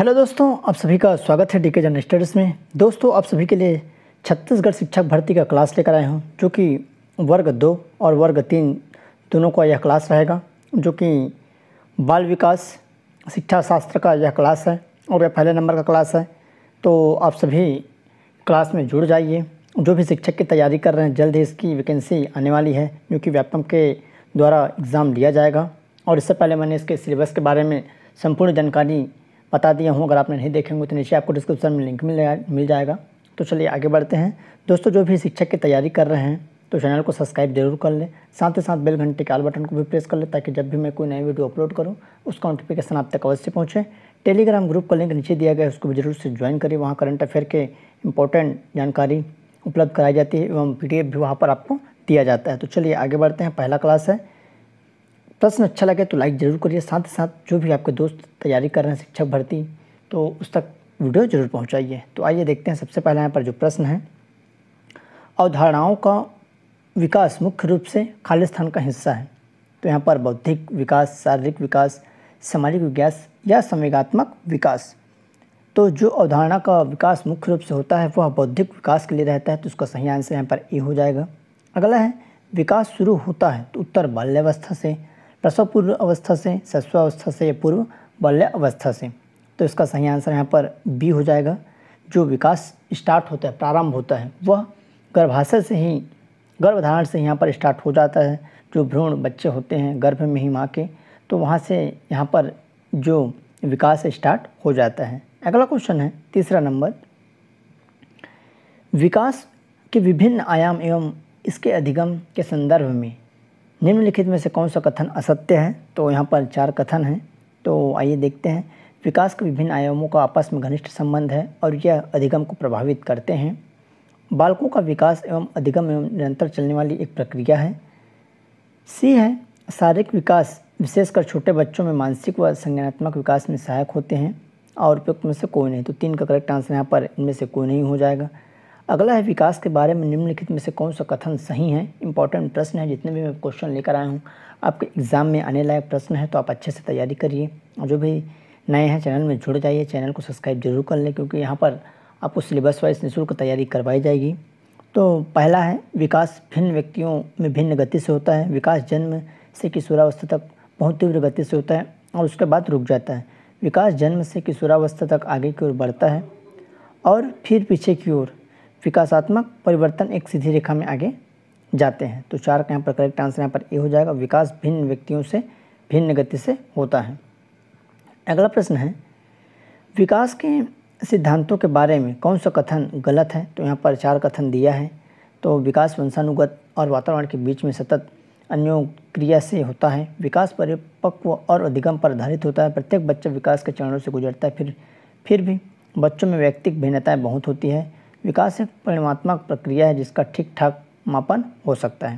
hello दोस्तों आप सभी का स्वागत है डी के जर्नल स्टडीज़ में दोस्तों आप सभी के लिए छत्तीसगढ़ शिक्षक भर्ती का क्लास लेकर आए हूँ जो कि वर्ग दो और वर्ग तीन दोनों का यह क्लास रहेगा जो कि बाल विकास शिक्षा शास्त्र का यह क्लास है और यह पहले नंबर का क्लास है तो आप सभी क्लास में जुड़ जाइए जो भी शिक्षक की तैयारी कर रहे हैं जल्द ही इसकी वैकेंसी आने वाली है जो कि व्यापम के द्वारा एग्ज़ाम लिया जाएगा और इससे पहले मैंने इसके सिलेबस के बारे में संपूर्ण जानकारी बता दिया हूँ अगर आपने नहीं देखे होंगे तो नीचे आपको डिस्क्रिप्शन में लिंक मिल मिल जाएगा तो चलिए आगे बढ़ते हैं दोस्तों जो भी शिक्षक की तैयारी कर रहे हैं तो चैनल को सब्सक्राइब जरूर कर लें साथ ही साथ बेल घंटे के आल बटन को भी प्रेस कर लें ताकि जब भी मैं कोई नई वीडियो अपलोड करूँ उसका नोटिफिकेशन आप तक अवश्य पहुँचे टेलीग्राम ग्रुप का लिंक नीचे दिया गया है उसको भी जरूर से ज्वाइन करिए वहाँ करंट अफेयर के इंपॉर्टेंट जानकारी उपलब्ध कराई जाती है एवं पी भी वहाँ पर आपको दिया जाता है तो चलिए आगे बढ़ते हैं पहला क्लास है प्रश्न अच्छा लगे तो लाइक ज़रूर करिए साथ ही साथ जो भी आपके दोस्त तैयारी कर रहे हैं शिक्षक भर्ती तो उस तक वीडियो ज़रूर पहुँचाइए तो आइए देखते हैं सबसे पहले यहाँ पर जो प्रश्न है अवधारणाओं का विकास मुख्य रूप से खालिस्तान का हिस्सा है तो यहाँ पर बौद्धिक विकास शारीरिक विकास सामाजिक विकास या संवेगात्मक विकास तो जो अवधारणा का विकास मुख्य रूप से होता है वह बौद्धिक विकास के लिए रहता है तो उसका सही आंसर यहाँ पर ए हो जाएगा अगला है विकास शुरू होता है तो उत्तर बाल्यावस्था से प्रसव पूर्व अवस्था से सस्वावस्था से या पूर्व बाल्य अवस्था से तो इसका सही आंसर यहाँ पर बी हो जाएगा जो विकास स्टार्ट होता है प्रारंभ होता है वह गर्भाशय से ही गर्भधारण से यहाँ पर स्टार्ट हो जाता है जो भ्रूण बच्चे होते हैं गर्भ में ही माँ के तो वहाँ से यहाँ पर जो विकास स्टार्ट हो जाता है अगला क्वेश्चन है तीसरा नंबर विकास के विभिन्न आयाम एवं इसके अधिगम के संदर्भ में निम्नलिखित में से कौन सा कथन असत्य है तो यहाँ पर चार कथन हैं तो आइए देखते हैं विकास के विभिन्न आयामों का आपस में घनिष्ठ संबंध है और यह अधिगम को प्रभावित करते हैं बालकों का विकास एवं अधिगम एवं निरंतर चलने वाली एक प्रक्रिया है सी है शारीरिक विकास विशेषकर छोटे बच्चों में मानसिक व संज्ञानात्मक विकास में सहायक होते हैं और उपयुक्त में से कोई नहीं तो तीन का करेक्ट आंसर यहाँ पर इनमें से कोई नहीं हो जाएगा अगला है विकास के बारे में निम्नलिखित में से कौन सा कथन सही है इंपॉर्टेंट प्रश्न है जितने भी मैं क्वेश्चन लेकर आया हूँ आपके एग्ज़ाम में आने लायक प्रश्न है तो आप अच्छे से तैयारी करिए और जो भी नए हैं चैनल में जुड़ जाइए चैनल को सब्सक्राइब जरूर कर लें क्योंकि यहाँ पर आपको सिलेबस वाइज निःशुल्क तैयारी करवाई जाएगी तो पहला है विकास भिन्न व्यक्तियों में भिन्न गति से होता है विकास जन्म से किशोरावस्था तक बहुत तीव्र गति से होता है और उसके बाद रुक जाता है विकास जन्म से किशोरावस्था तक आगे की ओर बढ़ता है और फिर पीछे की ओर विकासात्मक परिवर्तन एक सीधी रेखा में आगे जाते हैं तो चार का यहाँ पर करेक्ट आंसर यहाँ पर ए हो जाएगा विकास भिन्न व्यक्तियों से भिन्न गति से होता है अगला प्रश्न है विकास के सिद्धांतों के बारे में कौन सा कथन गलत है तो यहाँ पर चार कथन दिया है तो विकास वंशानुगत और वातावरण के बीच में सतत अन्यों क्रिया से होता है विकास परिपक्व और अधिगम पर आधारित होता है प्रत्येक बच्चा विकास के चरणों से गुजरता है फिर फिर भी बच्चों में व्यक्तिक भिन्नताएँ बहुत होती है विकास एक परिणामात्मक प्रक्रिया है जिसका ठीक ठाक मापन हो सकता है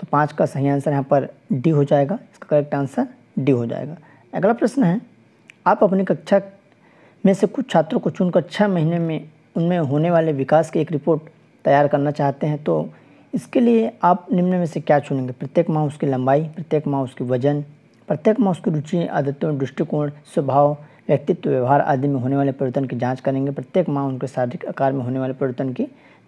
तो पाँच का सही आंसर यहाँ पर डी हो जाएगा इसका करेक्ट आंसर डी हो जाएगा अगला प्रश्न है आप अपनी कक्षा में से कुछ छात्रों को चुनकर छः महीने में उनमें होने वाले विकास की एक रिपोर्ट तैयार करना चाहते हैं तो इसके लिए आप निम्न में से क्या चुनेंगे प्रत्येक माह उसकी लंबाई प्रत्येक माह उसकी वजन प्रत्येक माह उसकी रुचि आदतों दृष्टिकोण स्वभाव व्यक्तित्व व्यवहार आदि में होने वाले परिवर्तन की जाँच करेंगे प्रत्येक माह उनके शारीरिक आकार में होने वाले परिवर्तन की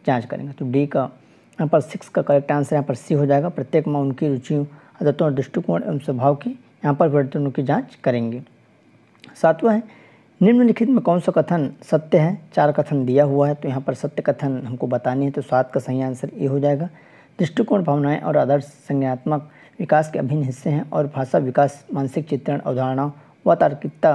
जाँच करेंगे तो डी का यहाँ पर सिक्स का करेक्ट आंसर यहाँ पर सी हो जाएगा प्रत्येक माह उनकी रुचियों आदतों और दृष्टिकोण एवं स्वभाव की यहाँ पर परिवर्तनों की जाँच करेंगे सातवां है निम्नलिखित में कौन सा कथन सत्य है चार कथन दिया हुआ है तो यहाँ पर सत्य कथन हमको बतानी है तो सात का सही आंसर ए हो जाएगा दृष्टिकोण भावनाएं और आदर्श संज्ञात्मक विकास के अभिन्न हिस्से हैं और भाषा विकास मानसिक चित्रण अवधारणाओं व तार्किकता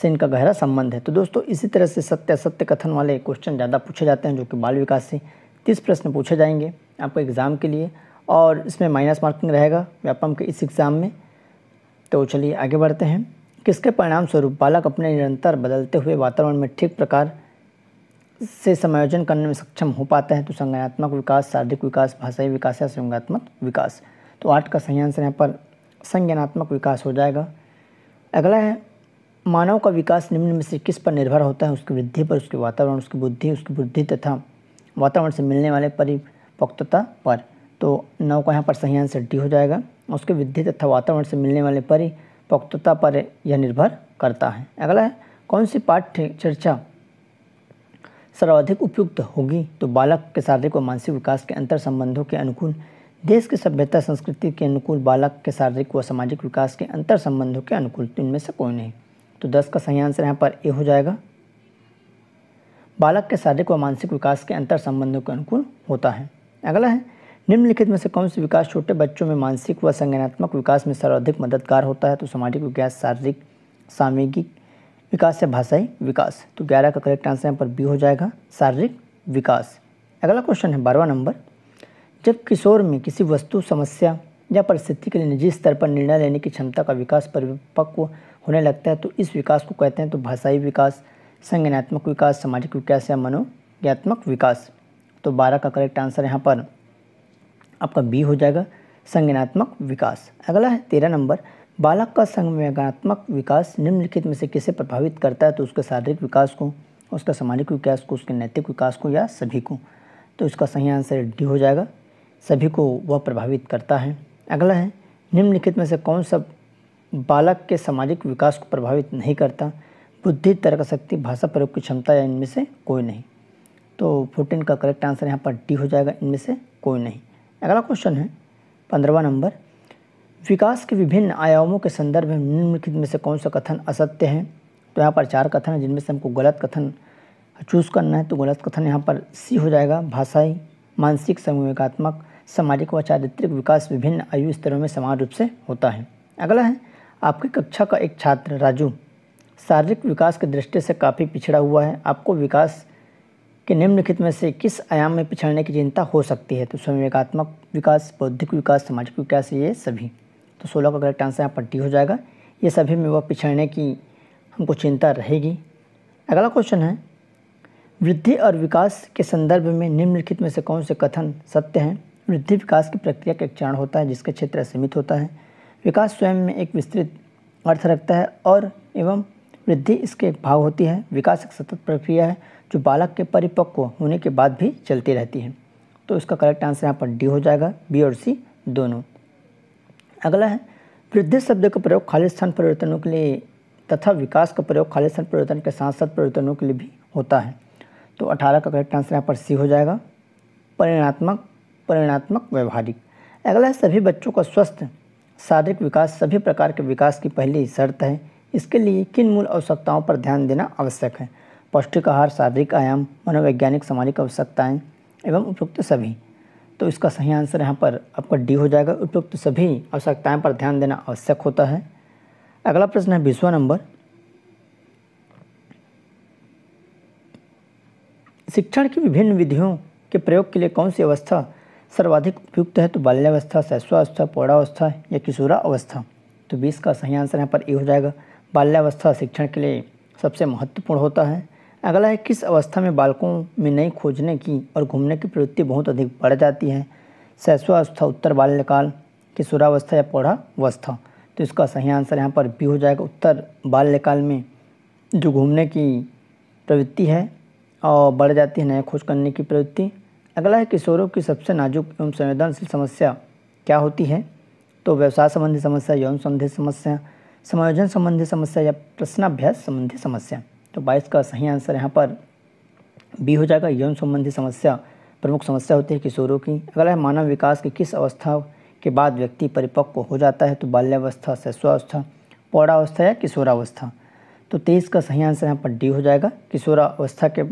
से इनका गहरा संबंध है तो दोस्तों इसी तरह से सत्य असत्य कथन वाले क्वेश्चन ज़्यादा पूछे जाते हैं जो कि बाल विकास से तीस प्रश्न पूछे जाएंगे आपको एग्ज़ाम के लिए और इसमें माइनस मार्किंग रहेगा व्यापम के इस एग्ज़ाम में तो चलिए आगे बढ़ते हैं किसके परिणाम स्वरूप बालक अपने निरंतर बदलते हुए वातावरण में ठीक प्रकार से समायोजन करने में सक्षम हो पाता है तो संज्ञात्मक विकास शारीरिक विकास भाषाई विकास या संज्ञात्मक विकास तो आठ का सही आंसर यहाँ पर संज्ञानात्मक विकास हो जाएगा अगला है मानव का विकास निम्न में से किस पर निर्भर होता है उसकी वृद्धि पर उसके वातावरण उसकी बुद्धि उसकी बुद्धि तथा वातावरण से मिलने वाले परिपक्वता पर तो नौ का यहाँ पर सही आंसर डी हो जाएगा उसके वृद्धि तथा वातावरण से मिलने वाले परिपक्वता पर यह निर्भर करता है अगला है कौन सी पाठ्य चर्चा सर्वाधिक उपयुक्त होगी तो बालक के शारीरिक और मानसिक विकास के अंतर संबंधों के अनुकूल देश की सभ्यता संस्कृति के अनुकूल बालक के शारीरिक व सामाजिक विकास के अंतर संबंधों के अनुकूल तो इनमें से कोई नहीं तो दस का सही आंसर यहाँ पर ए हो जाएगा बालक के शारीरिक व मानसिक विकास के अंतर संबंधों के अनुकूल होता है अगला है निम्नलिखित में से कौन सा विकास छोटे बच्चों में मानसिक व संज्ञानात्मक विकास में सर्वाधिक मददगार होता है तो सामाजिक विकास शारीरिक सामूहिक विकास या भाषाई विकास तो ग्यारह का करेक्ट आंसर यहाँ पर बी हो जाएगा शारीरिक विकास अगला क्वेश्चन है बारवा नंबर जब किशोर में किसी वस्तु समस्या या परिस्थिति के लिए निजी स्तर पर निर्णय लेने की क्षमता का विकास परिपक्व होने लगता है तो इस विकास को कहते हैं तो भाषाई विकास संज्ञानात्मक विकास सामाजिक विकास या मनोज्ञात्मक विकास तो बारह का करेक्ट आंसर यहाँ पर आपका बी हो जाएगा संज्ञानात्मक विकास अगला है तेरह नंबर बालक का संज्ञानात्मक विकास निम्नलिखित में से किसे प्रभावित करता है तो उसके शारीरिक विकास को उसका सामाजिक विकास को उसके नैतिक विकास को या सभी को तो इसका सही आंसर डी हो जाएगा सभी को वह प्रभावित करता है अगला है निम्नलिखित में से कौन सा बालक के सामाजिक विकास को प्रभावित नहीं करता बुद्धि तर्क शक्ति भाषा प्रयोग की क्षमता या इनमें से कोई नहीं तो फोर्टीन का करेक्ट आंसर यहाँ पर डी हो जाएगा इनमें से कोई नहीं अगला क्वेश्चन है पंद्रवा नंबर विकास के विभिन्न आयामों के संदर्भ में निम्नलिखित में से कौन सा कथन असत्य है तो यहाँ पर चार कथन है जिनमें से हमको गलत कथन चूज़ करना है तो गलत कथन यहाँ पर सी हो जाएगा भाषाई मानसिक संवेगात्मक सामाजिक व चारित्रिक विकास विभिन्न आयु स्तरों में समान रूप से होता है अगला है आपकी कक्षा का एक छात्र राजू शारीरिक विकास की दृष्टि से काफ़ी पिछड़ा हुआ है आपको विकास के निम्नलिखित में से किस आयाम में पिछड़ने की चिंता हो सकती है तो स्वयंवेगात्मक विकास बौद्धिक विकास सामाजिक विकास ये सभी तो सोलह का करेक्ट आंसर यहाँ पर डी हो जाएगा ये सभी में वह पिछड़ने की हमको चिंता रहेगी अगला क्वेश्चन है वृद्धि और विकास के संदर्भ में निम्नलिखित में से कौन से कथन सत्य हैं वृद्धि विकास की प्रक्रिया का एक चरण होता है जिसका क्षेत्र असीमित होता है विकास स्वयं में एक विस्तृत अर्थ रखता है और एवं वृद्धि इसके एक भाव होती है विकास एक सतत प्रक्रिया है जो बालक के परिपक्व होने के बाद भी चलती रहती है तो इसका करेक्ट आंसर यहाँ पर डी हो जाएगा बी और सी दोनों अगला है वृद्धि शब्द का प्रयोग खाली स्थान परिवर्तनों के लिए तथा विकास का प्रयोग खाली स्थान परिवर्तन के साथ साथ परिवर्तनों के लिए भी होता है तो 18 का करेक्ट आंसर यहाँ पर सी हो जाएगा परिणात्मक परिणात्मक व्यवहारिक अगला है सभी बच्चों का स्वस्थ शारीरिक विकास सभी प्रकार के विकास की पहली शर्त है इसके लिए किन मूल आवश्यकताओं पर ध्यान देना आवश्यक है पौष्टिक आहार शारीरिक आयाम मनोवैज्ञानिक सामाजिक आवश्यकताएँ एवं उपयुक्त सभी तो इसका सही आंसर यहाँ पर आपका डी हो जाएगा उपयुक्त सभी आवश्यकताएँ पर ध्यान देना आवश्यक होता है अगला प्रश्न है बीसवा नंबर शिक्षण की विभिन्न विधियों के प्रयोग के लिए कौन सी अवस्था सर्वाधिक उपयुक्त है तो बाल्यावस्था शैश्वावस्था पौड़ावस्था या किशोरा अवस्था तो बीस का सही आंसर यहाँ पर ए हो जाएगा बाल्यावस्था शिक्षण के लिए सबसे महत्वपूर्ण होता है अगला है किस अवस्था में बालकों में नई खोजने की और घूमने की प्रवृत्ति बहुत अधिक बढ़ जाती है शैश्वावस्था उत्तर बाल्यकाल किशोरावस्था या पौड़ावस्था तो इसका सही आंसर यहाँ पर बी हो जाएगा उत्तर बाल्यकाल में जो घूमने की प्रवृत्ति है और बढ़ जाती है नया खोज करने की प्रवृत्ति अगला है किशोरों की सबसे नाजुक एवं संवेदनशील समस्या क्या होती है तो व्यवसाय संबंधी समस्या यौन संबंधी समस्या समायोजन संबंधी समस्या या प्रश्नाभ्यास संबंधी समस्या तो बाईस का सही आंसर यहाँ पर बी हो जाएगा यौन संबंधी समस्या प्रमुख समस्या होती है किशोरों की अगला है मानव विकास की किस अवस्था के बाद व्यक्ति परिपक्व हो जाता है तो बाल्यावस्था शैशवावस्था पौड़ावस्था या किशोरावस्था तो तेईस का सही आंसर यहाँ पर डी हो जाएगा किशोरावस्था के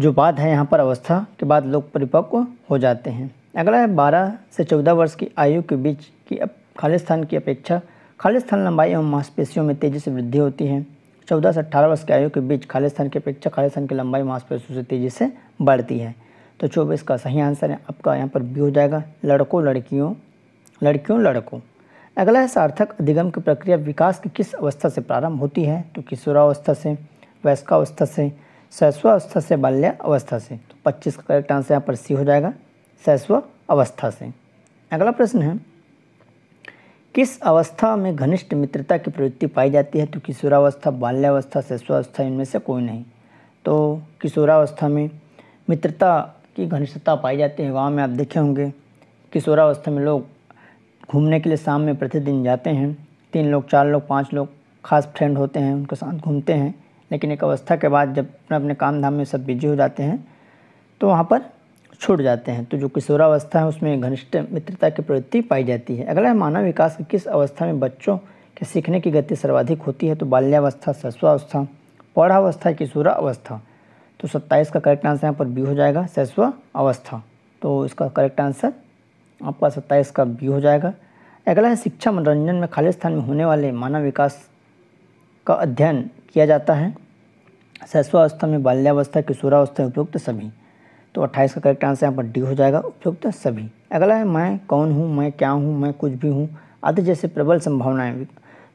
जो बात है यहाँ पर अवस्था के बाद लोग परिपक्व हो जाते हैं अगला है बारह से चौदह वर्ष की आयु के बीच की अप खालिस्तान की अपेक्षा खालिस्तान लंबाई एवं मांसपेशियों में तेज़ी से वृद्धि होती है चौदह से अट्ठारह वर्ष की आयु के बीच खालिस्तान की अपेक्षा खालिस्तान की लंबाई मांसपेशियों से तेज़ी से बढ़ती है तो चौबीस का सही आंसर है आपका यहाँ पर भी हो जाएगा लड़कों लड़कियों लड़कियों लड़कों अगला है सार्थक अधिगम की प्रक्रिया विकास की किस अवस्था से प्रारंभ होती है तो किशोरावस्था से वयस्कावस्था से सैस्व अवस्था से बाल्य अवस्था से तो पच्चीस का करेक्ट आंसर यहाँ पर सी हो जाएगा सैस्व अवस्था से अगला प्रश्न है किस अवस्था में घनिष्ठ मित्रता की प्रवृत्ति पाई जाती है तो किशोरावस्था बाल्यावस्था सैस्वावस्था इनमें से कोई नहीं तो किशोरावस्था में मित्रता की घनिष्ठता पाई जाती है गाँव में आप देखे होंगे किशोरावस्था में लोग घूमने के लिए शाम में प्रतिदिन जाते हैं तीन लोग चार लोग पाँच लोग खास फ्रेंड होते हैं उनके साथ घूमते हैं लेकिन एक अवस्था के बाद जब अपने अपने काम धाम में सब बिजी हो जाते हैं तो वहाँ पर छूट जाते हैं तो जो किशोरावस्था है उसमें घनिष्ठ मित्रता की प्रवृत्ति पाई जाती है अगला है मानव विकास की किस अवस्था में बच्चों के सीखने की गति सर्वाधिक होती है तो बाल्यावस्था सस्वावस्था पौढ़ावस्था किशोरा अवस्था तो सत्ताईस का करेक्ट आंसर यहाँ पर बी हो जाएगा सैसवा अवस्था तो इसका करेक्ट आंसर आपका सत्ताईस का बी हो जाएगा अगला है शिक्षा मनोरंजन में खाली स्थान में होने वाले मानव विकास का अध्ययन किया जाता है शैशवावस्था में बाल्यावस्था किशोरावस्था उपयुक्त सभी तो अट्ठाईस का करेक्ट आंसर यहाँ पर डी हो जाएगा उपयुक्त सभी अगला है मैं कौन हूँ मैं क्या हूँ मैं कुछ भी हूँ आदि जैसे प्रबल संभावनाएं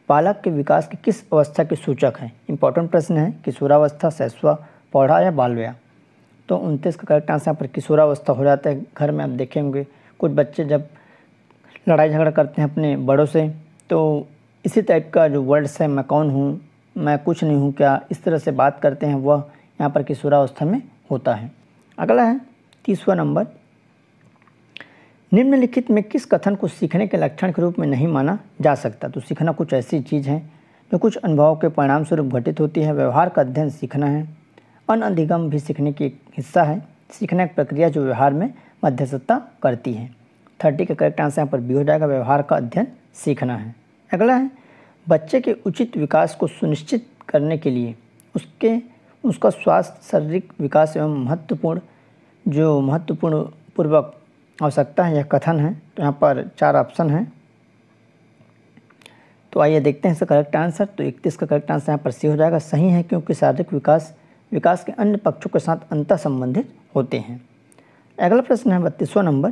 बालक के विकास की किस अवस्था के सूचक हैं इंपॉर्टेंट प्रश्न है किशोरावस्था सैसवा पौधा या बालव्या तो उनतीस का करेक्ट आंसर यहाँ पर किशोरावस्था हो जाता है घर में आप देखेंगे कुछ बच्चे जब लड़ाई झगड़ा करते हैं अपने बड़ों से तो इसी टाइप का जो वर्ड्स है मैं कौन हूँ मैं कुछ नहीं हूँ क्या इस तरह से बात करते हैं वह यहाँ पर किशोरावस्था में होता है अगला है तीसवा नंबर निम्नलिखित में किस कथन को सीखने के लक्षण के रूप में नहीं माना जा सकता तो सीखना कुछ ऐसी चीज़ है जो कुछ अनुभवों के परिणाम स्वरूप घटित होती है व्यवहार का अध्ययन सीखना है अन अधिगम भी सीखने की एक हिस्सा है सीखना एक प्रक्रिया जो व्यवहार में मध्यस्थता करती है थर्टी का करेक्ट आंसर यहाँ पर बी हो जाएगा व्यवहार का अध्ययन सीखना है अगला है बच्चे के उचित विकास को सुनिश्चित करने के लिए उसके उसका स्वास्थ्य शारीरिक विकास एवं महत्वपूर्ण जो महत्वपूर्ण पूर्वक आवश्यकता है यह कथन है तो यहाँ पर चार ऑप्शन हैं तो आइए देखते हैं इसका करेक्ट आंसर तो इकतीस का करेक्ट आंसर यहाँ पर सी हो जाएगा सही है क्योंकि शारीरिक विकास विकास के अन्य पक्षों के साथ अंतर संबंधित होते हैं अगला प्रश्न है बत्तीसवा नंबर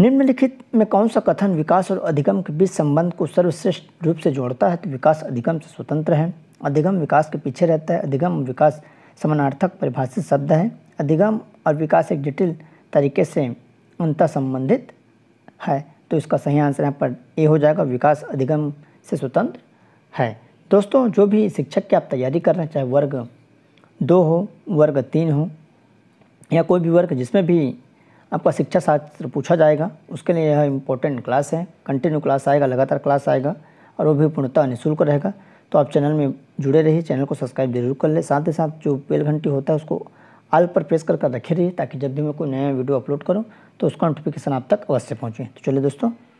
निम्नलिखित में कौन सा कथन विकास और अधिगम के बीच संबंध को सर्वश्रेष्ठ रूप से जोड़ता है तो विकास अधिगम से स्वतंत्र है अधिगम विकास के पीछे रहता है अधिगम विकास समानार्थक परिभाषित शब्द है अधिगम और विकास एक जटिल तरीके से अंत संबंधित है तो इसका सही आंसर यहाँ पर ए हो जाएगा विकास अधिगम से स्वतंत्र है दोस्तों जो भी शिक्षक की आप तैयारी कर रहे हैं चाहे वर्ग दो हो वर्ग तीन हो या कोई भी वर्ग जिसमें भी आपका शिक्षा शास्त्र पूछा जाएगा उसके लिए यह इम्पोर्टेंट क्लास है कंटिन्यू क्लास आएगा लगातार क्लास आएगा और वो भी पूर्णतः निःशुल्क रहेगा तो आप चैनल में जुड़े रहिए चैनल को सब्सक्राइब जरूर कर ले साथ ही साथ जो बेल घंटी होता है उसको आल पर प्रेस करके कर रखे रहिए ताकि जब भी मैं कोई नया वीडियो अपलोड करूँ तो उसका नोटिफिकेशन आप तक अवश्य पहुँचे तो चलिए दोस्तों